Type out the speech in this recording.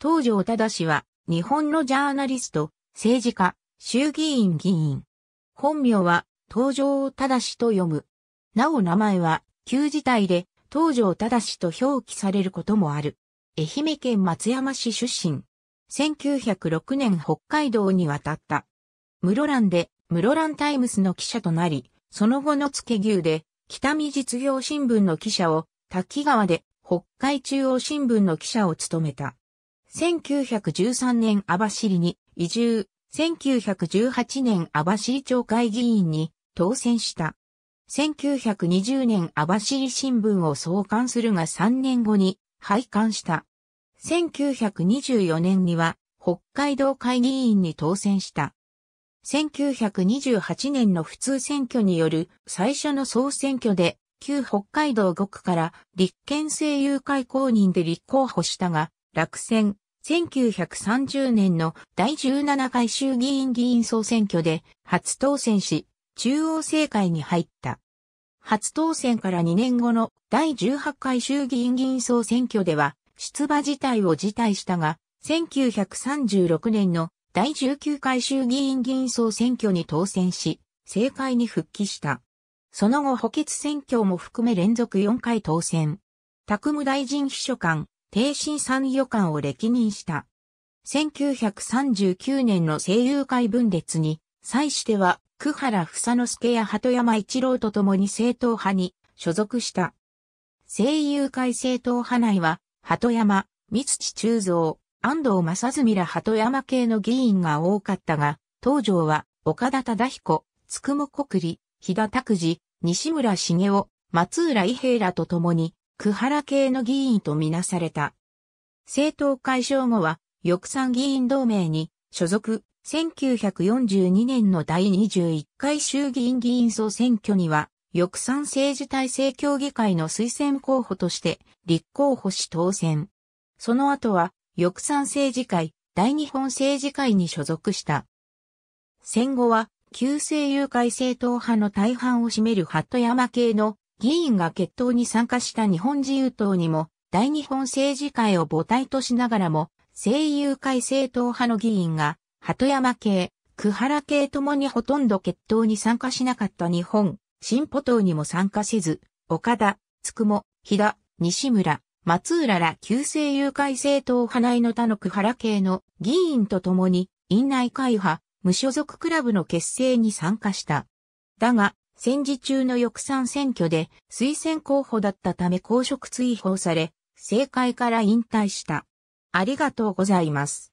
東条忠は、日本のジャーナリスト、政治家、衆議院議員。本名は、東条忠と読む。なお名前は、旧字体で、東条忠と表記されることもある。愛媛県松山市出身。1906年北海道に渡った。室蘭で、室蘭タイムスの記者となり、その後の付牛で、北見実業新聞の記者を、滝川で、北海中央新聞の記者を務めた。1913年網走に移住、1918年網走町会議員に当選した。1920年網走新聞を創刊するが3年後に廃刊した。1924年には北海道会議員に当選した。1928年の普通選挙による最初の総選挙で旧北海道5区から立憲政友会公認で立候補したが落選、1930年の第17回衆議院議員総選挙で初当選し、中央政界に入った。初当選から2年後の第18回衆議院議員総選挙では、出馬自体を辞退したが、1936年の第19回衆議院議員総選挙に当選し、政界に復帰した。その後補欠選挙も含め連続4回当選。宅務大臣秘書官、帝神参与官を歴任した。1939年の声優会分裂に、際しては、久原房之助や鳩山一郎と共に政党派に所属した。声優会政党派内は、鳩山、三土中蔵、安藤正澄ら鳩山系の議員が多かったが、東条は、岡田忠彦、つくも国里、日田拓司、西村茂雄、松浦伊平らと共に、久原系の議員とみなされた。政党解消後は、翼賛議員同盟に所属、1942年の第21回衆議院議員総選挙には、翼賛政治体制協議会の推薦候補として立候補し当選。その後は、翼賛政治会、大日本政治会に所属した。戦後は、旧政友会政党派の大半を占める鳩山系の議員が決闘に参加した日本自由党にも、大日本政治会を母体としながらも、政友会政党派の議員が、鳩山系、久原系ともにほとんど決闘に参加しなかった日本、進歩党にも参加せず、岡田、つくも、日田、西村、松浦ら旧政友会政党派内の他の久原系の議員と共に、院内会派、無所属クラブの結成に参加した。だが、戦時中の翼賛選挙で推薦候補だったため公職追放され、政界から引退した。ありがとうございます。